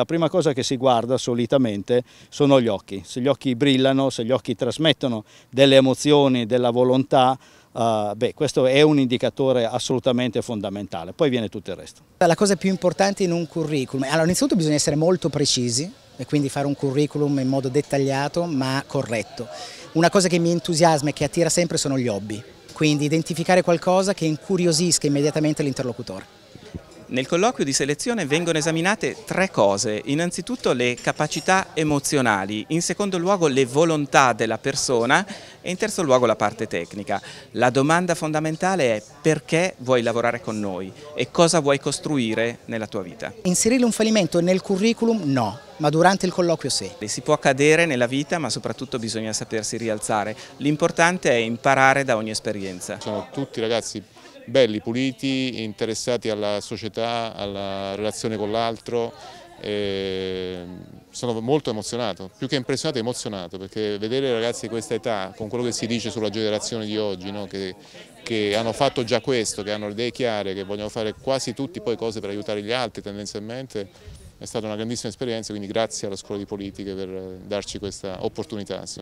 La prima cosa che si guarda solitamente sono gli occhi, se gli occhi brillano, se gli occhi trasmettono delle emozioni, della volontà, Uh, beh, questo è un indicatore assolutamente fondamentale, poi viene tutto il resto. La cosa più importante in un curriculum, allora innanzitutto bisogna essere molto precisi e quindi fare un curriculum in modo dettagliato ma corretto. Una cosa che mi entusiasma e che attira sempre sono gli hobby, quindi identificare qualcosa che incuriosisca immediatamente l'interlocutore. Nel colloquio di selezione vengono esaminate tre cose, innanzitutto le capacità emozionali, in secondo luogo le volontà della persona e in terzo luogo la parte tecnica. La domanda fondamentale è perché vuoi lavorare con noi e cosa vuoi costruire nella tua vita. Inserire un fallimento nel curriculum no, ma durante il colloquio sì. Si può cadere nella vita ma soprattutto bisogna sapersi rialzare, l'importante è imparare da ogni esperienza. Sono tutti ragazzi belli, puliti, interessati alla società, alla relazione con l'altro. sono molto emozionato, più che impressionato emozionato perché vedere ragazzi di questa età con quello che si dice sulla generazione di oggi no? che, che, hanno fatto già questo, che hanno le idee chiare, che vogliono fare quasi tutti poi cose per aiutare gli altri tendenzialmente è stata una grandissima esperienza quindi grazie alla scuola di politica per darci questa opportunità.